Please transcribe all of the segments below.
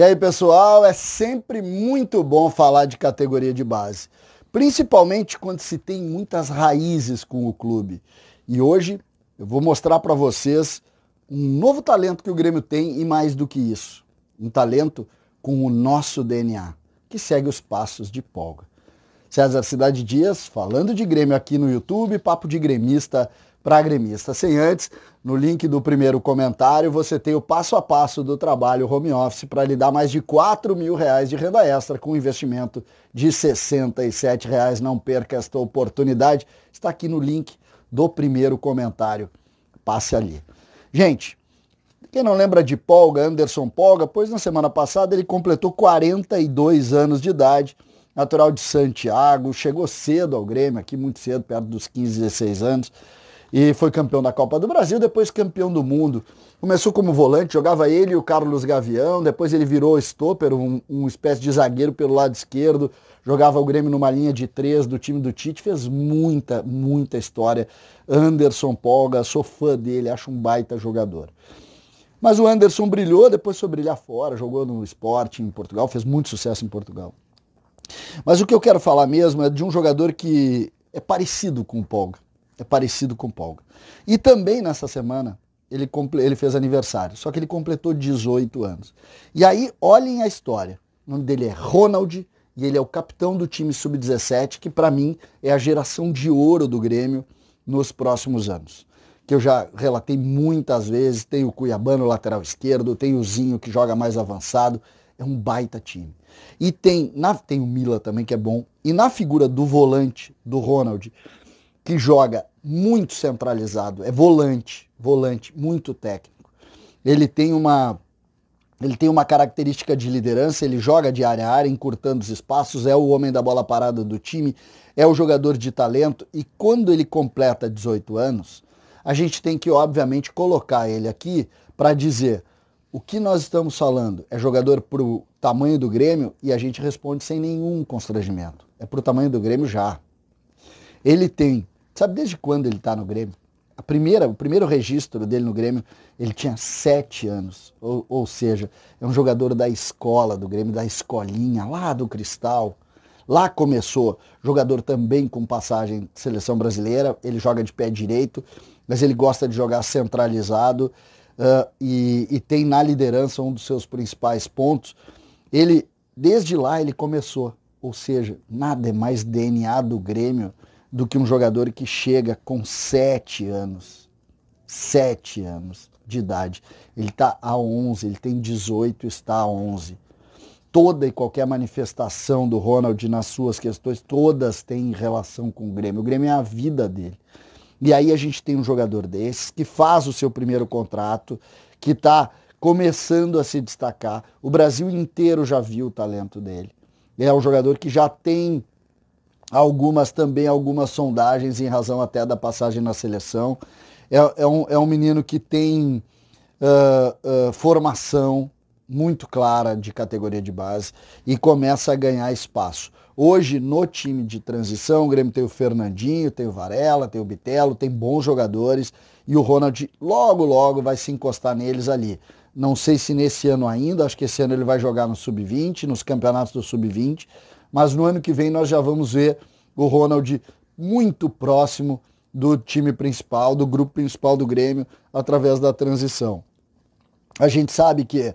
E aí, pessoal, é sempre muito bom falar de categoria de base, principalmente quando se tem muitas raízes com o clube. E hoje eu vou mostrar para vocês um novo talento que o Grêmio tem e mais do que isso, um talento com o nosso DNA, que segue os passos de polga. César Cidade Dias, falando de Grêmio aqui no YouTube, Papo de Gremista para gremista. Sem antes, no link do primeiro comentário, você tem o passo a passo do trabalho home office para lhe dar mais de 4 mil reais de renda extra com um investimento de 67 reais. Não perca esta oportunidade. Está aqui no link do primeiro comentário. Passe ali. Gente, quem não lembra de Polga, Anderson Polga, pois na semana passada ele completou 42 anos de idade natural de Santiago, chegou cedo ao Grêmio, aqui muito cedo, perto dos 15, 16 anos, e foi campeão da Copa do Brasil, depois campeão do mundo. Começou como volante, jogava ele e o Carlos Gavião, depois ele virou stopper, um, um espécie de zagueiro pelo lado esquerdo, jogava o Grêmio numa linha de três do time do Tite, fez muita, muita história. Anderson Polga, sou fã dele, acho um baita jogador. Mas o Anderson brilhou, depois foi brilhar fora, jogou no esporte em Portugal, fez muito sucesso em Portugal. Mas o que eu quero falar mesmo é de um jogador que é parecido com o Polga é parecido com polga. E também nessa semana ele, ele fez aniversário, só que ele completou 18 anos. E aí, olhem a história. O nome dele é Ronald e ele é o capitão do time sub-17, que para mim é a geração de ouro do Grêmio nos próximos anos. Que eu já relatei muitas vezes, tem o Cuiabano lateral esquerdo, tem o Zinho que joga mais avançado, é um baita time. E tem, na, tem o Mila também que é bom. E na figura do volante do Ronald, que joga muito centralizado, é volante, volante muito técnico. Ele tem uma ele tem uma característica de liderança, ele joga de área a área, encurtando os espaços, é o homem da bola parada do time, é o jogador de talento e quando ele completa 18 anos, a gente tem que obviamente colocar ele aqui para dizer o que nós estamos falando é jogador para o tamanho do Grêmio e a gente responde sem nenhum constrangimento. É para o tamanho do Grêmio já. Ele tem Sabe desde quando ele está no Grêmio? A primeira, o primeiro registro dele no Grêmio, ele tinha sete anos. Ou, ou seja, é um jogador da escola do Grêmio, da escolinha, lá do Cristal. Lá começou, jogador também com passagem seleção brasileira, ele joga de pé direito, mas ele gosta de jogar centralizado uh, e, e, tem na liderança um dos seus principais pontos. Ele, desde lá, ele começou, ou seja, nada é mais DNA do Grêmio do que um jogador que chega com sete anos. sete anos de idade. Ele tá está a 11, ele tem 18, está a 11. Toda e qualquer manifestação do Ronald nas suas questões, todas têm relação com o Grêmio. O Grêmio é a vida dele. E aí a gente tem um jogador desses que faz o seu primeiro contrato, que está começando a se destacar. O Brasil inteiro já viu o talento dele. É um jogador que já tem algumas também, algumas sondagens em razão até da passagem na seleção. É, é, um, é um menino que tem uh, uh, formação muito clara de categoria de base e começa a ganhar espaço. Hoje, no time de transição, o Grêmio tem o Fernandinho, tem o Varela, tem o Bitelo, tem bons jogadores e o Ronald logo, logo vai se encostar neles ali. Não sei se nesse ano ainda, acho que esse ano ele vai jogar no Sub-20, nos campeonatos do Sub-20, mas no ano que vem nós já vamos ver o Ronald muito próximo do time principal, do grupo principal do Grêmio, através da transição. A gente sabe que eh,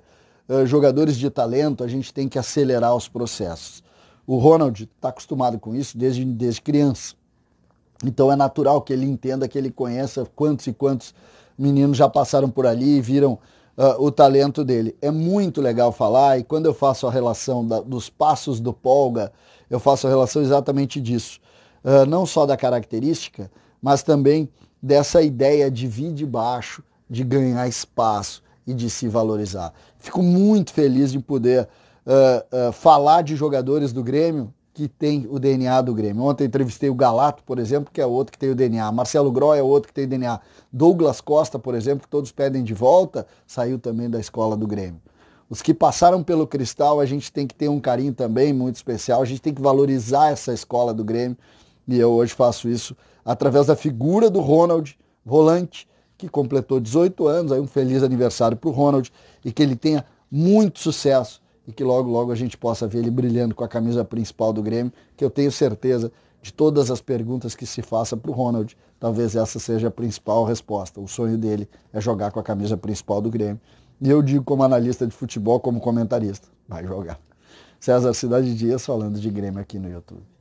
jogadores de talento a gente tem que acelerar os processos. O Ronald está acostumado com isso desde, desde criança. Então é natural que ele entenda, que ele conheça quantos e quantos meninos já passaram por ali e viram uh, o talento dele. É muito legal falar, e quando eu faço a relação da, dos passos do Polga, eu faço a relação exatamente disso. Uh, não só da característica, mas também dessa ideia de vir de baixo, de ganhar espaço e de se valorizar. Fico muito feliz de poder uh, falar de jogadores do Grêmio que tem o DNA do Grêmio. Ontem entrevistei o Galato, por exemplo, que é outro que tem o DNA. Marcelo Groy é outro que tem o DNA. Douglas Costa, por exemplo, que todos pedem de volta, saiu também da escola do Grêmio. Os que passaram pelo cristal, a gente tem que ter um carinho também muito especial. A gente tem que valorizar essa escola do Grêmio. E eu hoje faço isso através da figura do Ronald, volante, que completou 18 anos. Aí um feliz aniversário para o Ronald e que ele tenha muito sucesso e que logo, logo a gente possa ver ele brilhando com a camisa principal do Grêmio, que eu tenho certeza de todas as perguntas que se faça para o Ronald, talvez essa seja a principal resposta. O sonho dele é jogar com a camisa principal do Grêmio. E eu digo como analista de futebol, como comentarista, vai jogar. César Cidade Dias falando de Grêmio aqui no YouTube.